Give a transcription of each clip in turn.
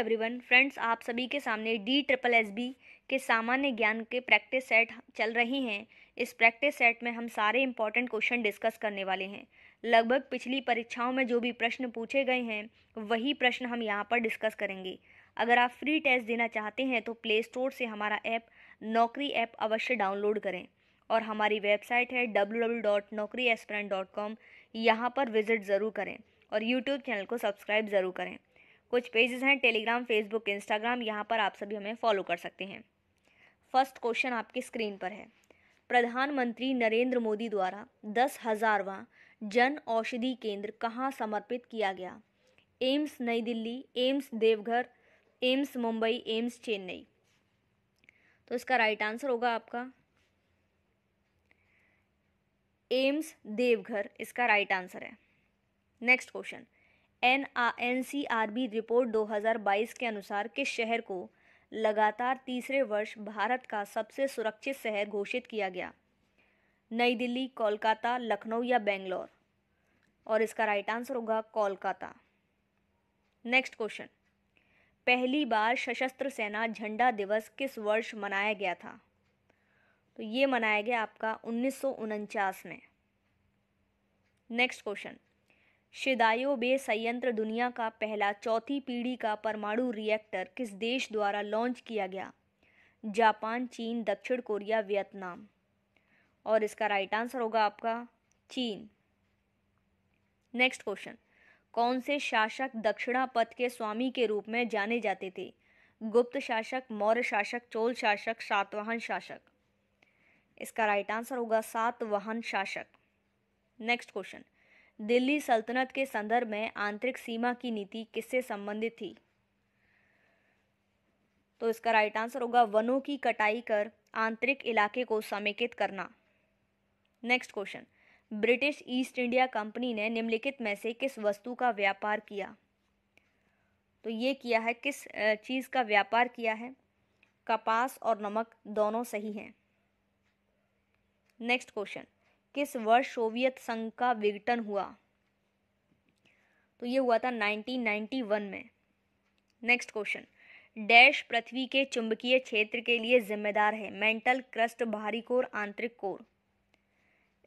everyone friends आप सभी के सामने डी ट्रिपल एस बी के सामान्य ज्ञान के प्रैक्टिस सेट चल रहे हैं इस प्रैक्टिस सेट में हम सारे इंपॉर्टेंट क्वेश्चन डिस्कस करने वाले हैं लगभग पिछली परीक्षाओं में जो भी प्रश्न पूछे गए हैं वही प्रश्न हम यहाँ पर डिस्कस करेंगे अगर आप फ्री टेस्ट देना चाहते हैं तो प्ले स्टोर से हमारा ऐप नौकरी ऐप अवश्य डाउनलोड करें और हमारी वेबसाइट है W W dot Naukri aspirant dot com यहाँ पर विज़िट ज़रूर करें और यूट्यूब चैनल को सब्सक्राइब ज़रूर करें कुछ पेजेस हैं टेलीग्राम फेसबुक इंस्टाग्राम यहाँ पर आप सभी हमें फॉलो कर सकते हैं फर्स्ट क्वेश्चन आपके स्क्रीन पर है प्रधानमंत्री नरेंद्र मोदी द्वारा दस हज़ारवा जन औषधि केंद्र कहाँ समर्पित किया गया एम्स नई Delhi AIIMS Deoghar AIIMS Mumbai AIIMS Chennai तो इसका राइट आंसर होगा आपका एम्स देवघर इसका राइट आंसर है next question N N C R B report 2022 के अनुसार किस शहर को लगातार तीसरे वर्ष भारत का सबसे सुरक्षित शहर घोषित किया गया नई दिल्ली कोलकाता लखनऊ या बेंगलोर और इसका राइट आंसर होगा कोलकाता नेक्स्ट क्वेश्चन पहली बार सशस्त्र सेना झंडा दिवस किस वर्ष मनाया गया था तो ये मनाया गया आपका उन्नीस में नेक्स्ट क्वेश्चन शिदायो बे संयंत्र दुनिया का पहला चौथी पीढ़ी का परमाणु रिएक्टर किस देश द्वारा लॉन्च किया गया जापान चीन दक्षिण कोरिया वियतनाम और इसका राइट आंसर होगा आपका चीन नेक्स्ट क्वेश्चन कौन से शासक दक्षिणापथ के स्वामी के रूप में जाने जाते थे गुप्त शासक मौर्य शासक चोल शासक सातवाहन शासक इसका राइट आंसर होगा सातवाहन शासक नेक्स्ट क्वेश्चन दिल्ली सल्तनत के संदर्भ में आंतरिक सीमा की नीति किससे संबंधित थी तो इसका राइट आंसर होगा वनों की कटाई कर आंतरिक इलाके को समेकित करना next question British East India Company ने निम्नलिखित में से किस वस्तु का व्यापार किया तो ये किया है किस चीज़ का व्यापार किया है कपास और नमक दोनों सही हैं नेक्स्ट क्वेश्चन किस वर्ष सोवियत संघ का विघटन हुआ तो ये हुआ था 1991 में नेक्स्ट क्वेश्चन डैश पृथ्वी के चुंबकीय क्षेत्र के लिए जिम्मेदार है मेंटल क्रस्ट बाहरी कोर आंतरिक कोर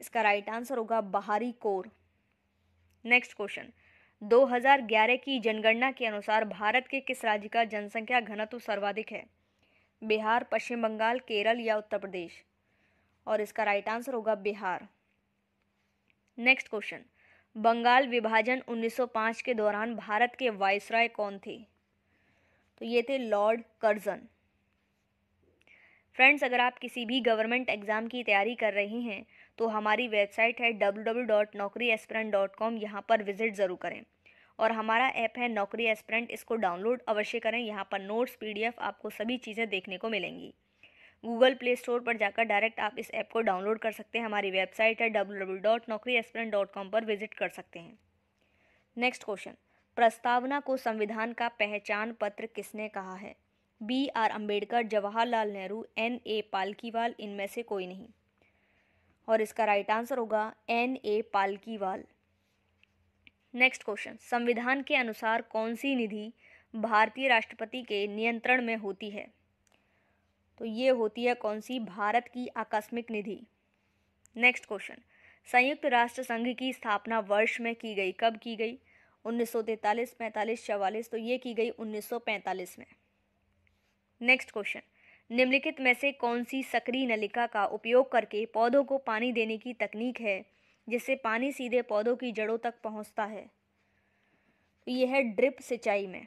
इसका राइट आंसर होगा बाहरी कोर नेक्स्ट क्वेश्चन 2011 की जनगणना के अनुसार भारत के किस राज्य का जनसंख्या घनत्व सर्वाधिक है बिहार पश्चिम बंगाल केरल या उत्तर प्रदेश और इसका राइट आंसर होगा बिहार नेक्स्ट क्वेश्चन बंगाल विभाजन 1905 के दौरान भारत के वायसराय कौन थे तो ये थे लॉर्ड कर्जन फ्रेंड्स अगर आप किसी भी गवर्नमेंट एग्ज़ाम की तैयारी कर रहे हैं तो हमारी वेबसाइट है कॉम यहाँ पर विजिट ज़रूर करें और हमारा ऐप है नौकरी एस्परेंट इसको डाउनलोड अवश्य करें यहाँ पर नोट्स पीडीएफ आपको सभी चीज़ें देखने को मिलेंगी गूगल प्ले स्टोर पर जाकर डायरेक्ट आप इस ऐप को डाउनलोड कर सकते हैं हमारी वेबसाइट है डब्ल्यू पर विजिट कर सकते हैं नेक्स्ट क्वेश्चन प्रस्तावना को संविधान का पहचान पत्र किसने कहा है B R Ambedkar Jawaharlal Nehru N A Palkhivala इनमें से कोई नहीं और इसका राइट आंसर होगा N A Palkhivala next question संविधान के अनुसार कौन सी निधि भारतीय राष्ट्रपति के नियंत्रण में होती है तो ये होती है कौन सी भारत की आकस्मिक निधि नेक्स्ट क्वेश्चन संयुक्त राष्ट्र संघ की स्थापना वर्ष में की गई कब की गई 1943, 45, 44 तो ये की गई 1945 में नेक्स्ट क्वेश्चन निम्नलिखित में से कौन सी सक्रिय नलिका का उपयोग करके पौधों को पानी देने की तकनीक है जिससे पानी सीधे पौधों की जड़ों तक पहुंचता है तो ये है ड्रिप सिंचाई में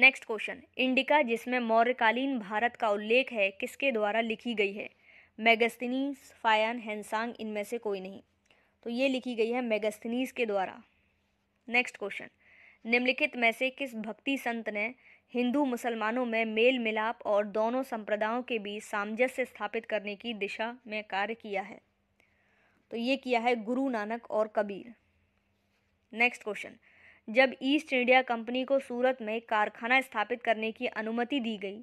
नेक्स्ट क्वेश्चन इंडिका जिसमें मौर्यकालीन भारत का उल्लेख है किसके द्वारा लिखी गई है मेगस्थनीस फायन हैंसांग इनमें से कोई नहीं तो ये लिखी गई है मेगस्थनीस के द्वारा नेक्स्ट क्वेश्चन निम्नलिखित में से किस भक्ति संत ने हिंदू मुसलमानों में मेल मिलाप और दोनों संप्रदायों के बीच सामंजस्य स्थापित करने की दिशा में कार्य किया है तो ये किया है गुरु नानक और कबीर नेक्स्ट क्वेश्चन जब ईस्ट इंडिया कंपनी को सूरत में कारखाना स्थापित करने की अनुमति दी गई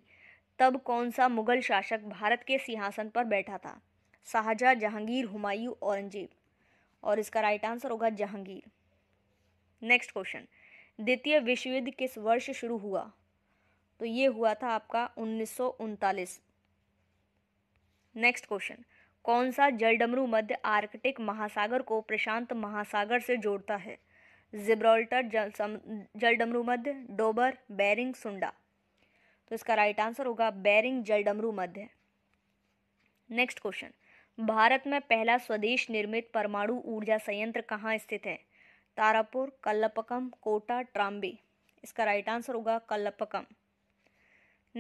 तब कौन सा मुगल शासक भारत के सिंहासन पर बैठा था शाहजहाँ जहांगीर हुमायूं औरंगजेब और इसका राइट आंसर होगा जहांगीर नेक्स्ट क्वेश्चन द्वितीय विश्व युद्ध किस वर्ष शुरू हुआ तो ये हुआ था आपका उन्नीस नेक्स्ट क्वेश्चन कौन सा जलडमरू मध्य आर्कटिक महासागर को प्रशांत महासागर से जोड़ता है जिब्रोल्टर जल जल डमरू मध्य डोबर बैरिंग सुंडा तो इसका राइट आंसर होगा बैरिंग जल डमरू मध्य नेक्स्ट क्वेश्चन भारत में पहला स्वदेश निर्मित परमाणु ऊर्जा संयंत्र कहाँ स्थित है तारापुर कल्लपकम कोटा ट्राम्बे इसका राइट आंसर होगा कल्लपकम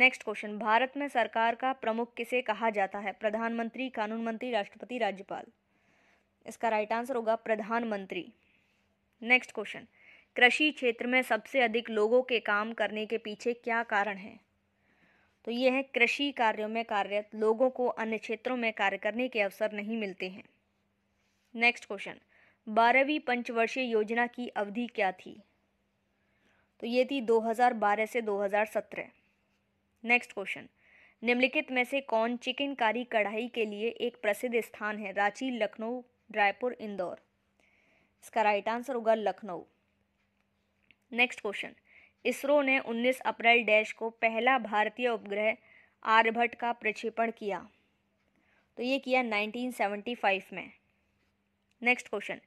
नेक्स्ट क्वेश्चन भारत में सरकार का प्रमुख किसे कहा जाता है प्रधानमंत्री कानून मंत्री राष्ट्रपति राज्यपाल इसका राइट आंसर होगा प्रधानमंत्री नेक्स्ट क्वेश्चन कृषि क्षेत्र में सबसे अधिक लोगों के काम करने के पीछे क्या कारण है तो ये है कृषि कार्यों में कार्यरत लोगों को अन्य क्षेत्रों में कार्य करने के अवसर नहीं मिलते हैं नेक्स्ट क्वेश्चन बारहवीं पंचवर्षीय योजना की अवधि क्या थी तो ये थी 2012 से 2017 नेक्स्ट क्वेश्चन निम्नलिखित में से कौन चिकनकारी कढ़ाई के लिए एक प्रसिद्ध स्थान है रांची लखनऊ रायपुर इंदौर इसका राइट आंसर होगा लखनऊ नेक्स्ट क्वेश्चन इसरो ने 19 अप्रैल डैश को पहला भारतीय उपग्रह आर्यभट्ट का प्रक्षेपण किया तो ये किया 1975 में नेक्स्ट क्वेश्चन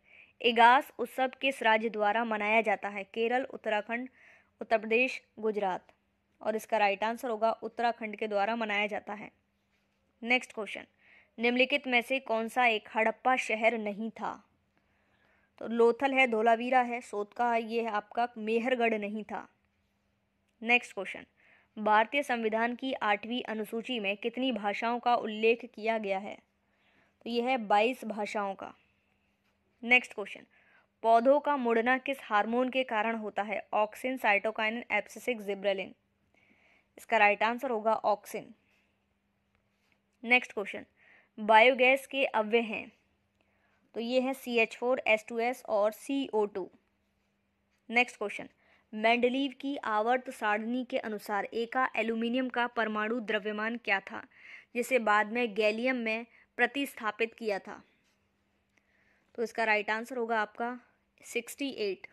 इगास उत्सव किस राज्य द्वारा मनाया जाता है केरल उत्तराखंड उत्तर प्रदेश गुजरात और इसका राइट आंसर होगा उत्तराखंड के द्वारा मनाया जाता है नेक्स्ट क्वेश्चन निम्नलिखित में से कौन सा एक हड़प्पा शहर नहीं था तो लोथल है धोलावीरा है सोत का ये है आपका मेहरगढ़ नहीं था नेक्स्ट क्वेश्चन भारतीय संविधान की आठवीं अनुसूची में कितनी भाषाओं का उल्लेख किया गया है तो यह है बाईस भाषाओं का नेक्स्ट क्वेश्चन पौधों का मुड़ना किस हार्मोन के कारण होता है ऑक्सिन साइटोकाइन एप्सिसिक जिब्रेलिन इसका राइट आंसर होगा ऑक्सिन नेक्स्ट क्वेश्चन बायोगैस के अव्यय हैं तो ये है C H four S two S और C O two next question Mendeleev की आवर्त सारणी के अनुसार एका एल्यूमिनियम का परमाणु द्रव्यमान क्या था जिसे बाद में गैलियम में प्रतिस्थापित किया था तो इसका राइट आंसर होगा आपका सिक्सटी एट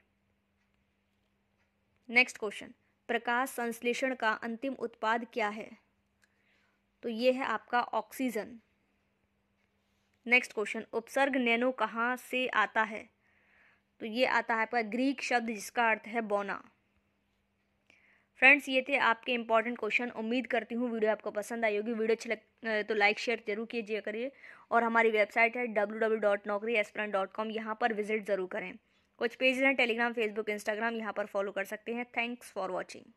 नेक्स्ट क्वेश्चन प्रकाश संश्लेषण का अंतिम उत्पाद क्या है तो ये है आपका ऑक्सीजन नेक्स्ट क्वेश्चन उपसर्ग नैनो कहाँ से आता है तो ये आता है आपका ग्रीक शब्द जिसका अर्थ है बोना फ्रेंड्स ये थे आपके इंपॉर्टेंट क्वेश्चन उम्मीद करती हूँ वीडियो आपको पसंद आई होगी वीडियो अच्छी लग तो लाइक शेयर जरूर कीजिए करिए और हमारी वेबसाइट है W W dot Naukri aspirant dot com यहाँ पर विजिट ज़रूर करें कुछ पेजेस हैं टेलीग्राम फेसबुक इंस्टाग्राम यहाँ पर फॉलो कर सकते हैं थैंक्स फॉर वॉचिंग